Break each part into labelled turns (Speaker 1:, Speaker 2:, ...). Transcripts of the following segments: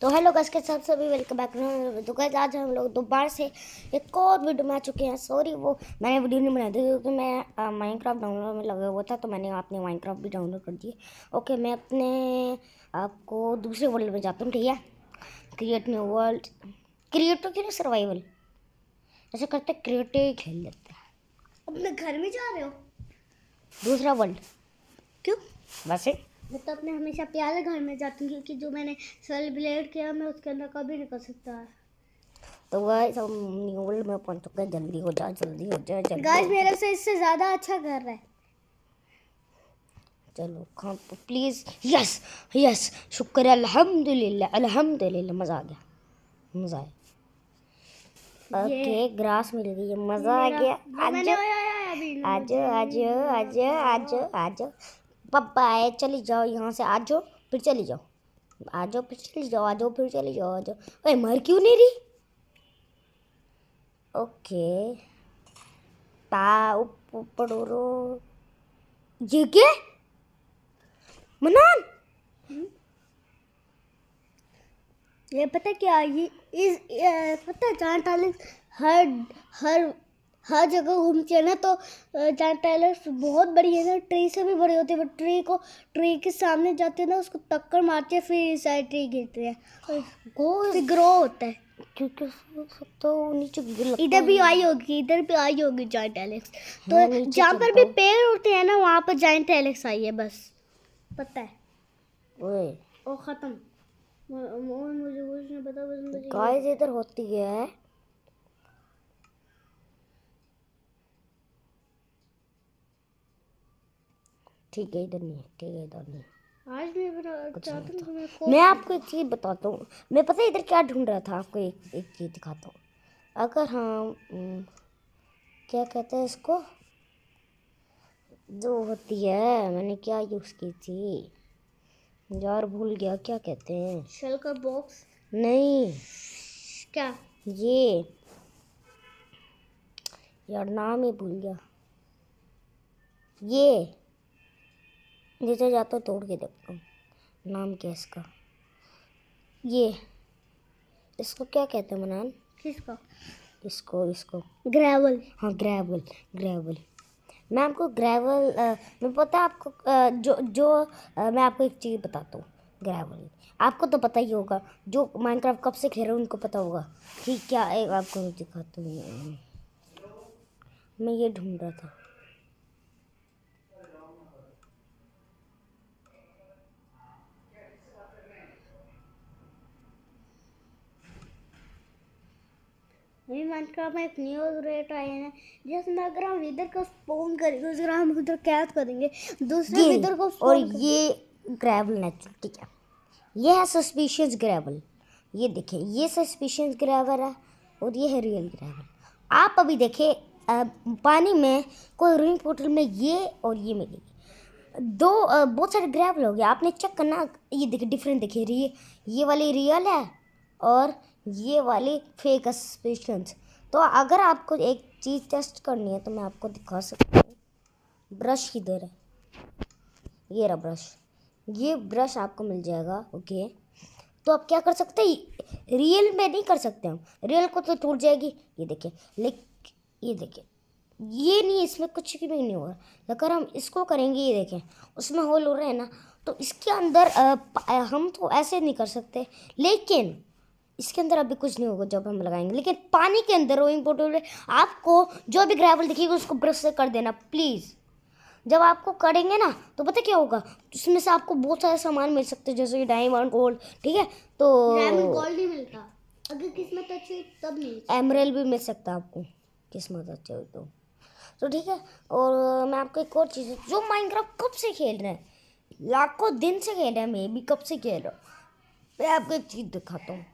Speaker 1: तो हेलो गज के साथ सभी वेलकम बैक तो गज आज हम लोग दोबारा से एक और वीडियो में आ चुके हैं सॉरी वो मैंने वीडियो नहीं बनाई थी क्योंकि मैं माइनक्राफ्ट डाउनलोड में लगा हुआ था तो मैंने अपने माइनक्राफ्ट भी डाउनलोड कर दिए ओके मैं अपने आपको दूसरे वर्ल्ड में जाता हूँ ठीक है क्रिएट न्यू वर्ल्ड क्रिएट तो क्यों नहीं सर्वाइवल ऐसे करते क्रिएट ही खेल लेते हैं अपने घर में जा रहे हो दूसरा वर्ल्ड क्यों वैसे मैं तो अपने हमेशा प्याले घर में जाती हूँ क्योंकि जो मैंने ब्लेड किया मैं उसके अंदर कभी नहीं कर सकता तो गाइस हम न्यूल में पहुंच चुके हैं जल्दी हो जाए जल्दी हो जाए जल्दी गाइस मेरे से इससे ज़्यादा अच्छा कर रहा है चलो खां प्लीज़ यस यस शुक्र अल्हम्दुलिल्लाह अल्हम्दुलिल्लाह मज़ा आ गया मज़ा आया ओके ग्रास मिल गई मज़ा आ गया आज आज आज आज आज पापा आए चली जाओ यहाँ से आ जाओ फिर चली जाओ आ जाओ फिर चली जाओ आ जाओ फिर चली जाओ आ जाओ अरे मर क्यों नहीं रही ओके पड़ोरो ये क्या मनान हम्म। ये पता क्या ये इस ये पता चार हर हर हर जगह घूमती है ना तो जहाँ टाइलर्स बहुत बड़ी है ना ट्री से भी बड़ी होती है बट ट्री को ट्री के सामने जाती है ना उसको टक्कर मारती है फिर सारी ट्री गिरती है फिर ग्रो होता है क्योंकि तो नीचे इधर भी आई होगी इधर भी आई होगी जॉइंट एलेक्स तो हाँ, जहाँ तो पर भी पेड़ उठते हैं ना वहाँ पर जॉइंट एलेक्स आई है बस पता है ओ ख़त्म मुझे कुछ नहीं पता बस मुझे इधर होती है ठीक है इधर नहीं ठीक है इधर नहीं आज तो मैं मैं, मैं आपको एक चीज़ बताता हूँ मैं पता है इधर क्या ढूंढ रहा था आपको एक एक चीज़ दिखाता हूँ अगर हम हम्म, क्या कहते हैं इसको जो होती है मैंने क्या यूज़ की थी यार भूल गया क्या कहते हैं शेल का बॉक्स नहीं क्या ये यार नाम ही भूल गया ये जैसे जाता हूँ तोड़ के देखता हूँ नाम क्या इसका ये इसको क्या कहते हैं मनान किसको इसको इसको ग्रेवल हाँ ग्रेवल ग्रेवल मैं आपको ग्रेवल मैं पता आपको आ, जो जो आ, मैं आपको एक चीज़ बताता हूँ ग्रेवल आपको तो पता ही होगा जो माइनक्राफ्ट कब से खेल रहे हो उनको पता होगा ठीक क्या आपको दिखाता हूँ मैं ये ढूंढ रहा था अभी माइनक्राफ्ट में एक न्यू रेट आए हैं जिसमें अगर हम इधर को स्पोन करेंगे उसका हम उधर कैद करेंगे दूसरे इधर को और ये ग्रेवल नेचुरल ठीक है ये है सस्पिशियस ग्रेवल ये देखिए ये सस्पिशियस ग्रेवल है और ये है रियल ग्रेवल आप अभी देखें पानी में कोई रिंग पोर्टल में ये और ये मिलेगी दो बहुत सारे हो गए आपने चेक करना ये देखिए डिफरेंट देखिए रिय ये वाली रियल है और ये वाली फेक सस्पेशंस तो अगर आपको एक चीज़ टेस्ट करनी है तो मैं आपको दिखा सकता हूँ ब्रश किधर है ये रहा ब्रश ये ब्रश आपको मिल जाएगा ओके तो आप क्या कर सकते हैं रियल में नहीं कर सकते हम रियल को तो टूट जाएगी ये देखिए लेकिन ये देखिए ये नहीं इसमें कुछ भी नहीं हो रहा अगर हम इसको करेंगे ये देखें उसमें होल हो रहे हैं ना तो इसके अंदर आ, हम तो ऐसे नहीं कर सकते लेकिन इसके अंदर अभी कुछ नहीं होगा जब हम लगाएंगे लेकिन पानी के अंदर वो इम्पोर्टेंट है आपको जो भी ग्रेवल दिखेगा उसको ब्रश से कर देना प्लीज़ जब आपको करेंगे ना तो पता क्या होगा उसमें से आपको बहुत सारे सामान मिल सकते हैं जैसे कि डायमंड गोल्ड ठीक है तो गोल्ड नहीं मिलता अगर किस्मत अच्छी तब नहीं एमरेल भी मिल सकता है आपको किस्मत अच्छी हो तो तो ठीक है और मैं आपको एक और चीज़ जो माइनक्राफ्ट कब से खेल रहे हैं लाखों दिन से खेल रहे हैं मैं भी कब से खेल रहा हूँ मैं आपको एक चीज़ दिखाता हूँ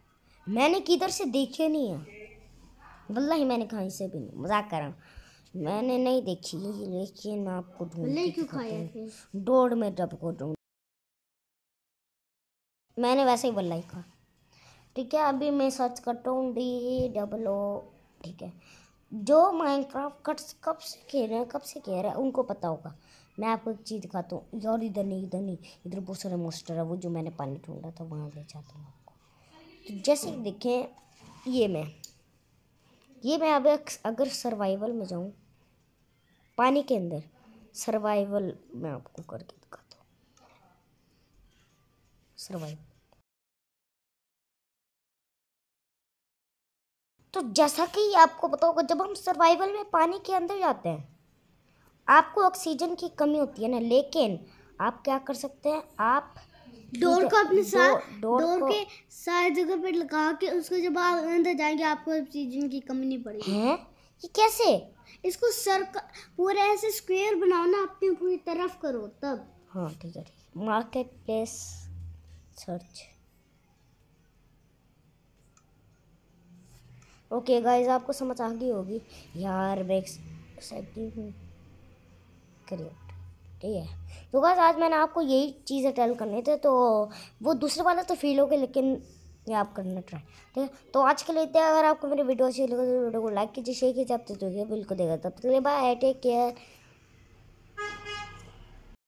Speaker 1: मैंने किधर से देखे नहीं है ही मैंने कहीं से भी नहीं मजाक कर रहा हूँ मैंने नहीं देखी लेकिन आपको ढूंढ में डब को ढूंढ मैंने वैसे ही बल्ला ही कहा ठीक है अभी मैं सर्च करता हूँ डी डबल ओ ठीक है जो माइनक्राफ्ट कट कब से खेल रहे हैं कब से खेल रहे हैं उनको पता होगा मैं आपको एक चीज़ दिखाता हूँ और इधर नहीं इधर नहीं इधर बहुत सारे मोस्टर है वो जो मैंने पानी ढूंढा था वहाँ ले जाता हूँ तो जैसे कि देखें ये मैं ये मैं अब अगर सर्वाइवल में जाऊँ पानी के अंदर सर्वाइवल मैं आपको करके दिखाता हूँ सर्वाइवल तो जैसा कि आपको पता होगा जब हम सर्वाइवल में पानी के अंदर जाते हैं आपको ऑक्सीजन की कमी होती है ना लेकिन आप क्या कर सकते हैं आप डोर को अपने साथ डोर के सारे जगह पे लगा के उसको जब आप अंदर जाएंगे आपको ऑक्सीजन की कमी नहीं पड़ेगी हैं ये कैसे इसको सर पूरे ऐसे स्क्वायर बनाओ ना अपनी पूरी तरफ करो तब हाँ ठीक है ठीक market place search okay guys आपको समझ आ गई होगी यार मैं एक्साइटिंग करिए ठीक है तो बस आज मैंने आपको यही चीज़ें टेल करनी थी तो वो दूसरे वाला तो फील हो गया लेकिन ये आप करना ट्राई ठीक है तो आज के लिए इतना अगर आपको मेरी वीडियो अच्छी लगे तो वीडियो को लाइक कीजिए शेयर कीजिए आप तो बिल्कुल देगा तब तक बाय टेक केयर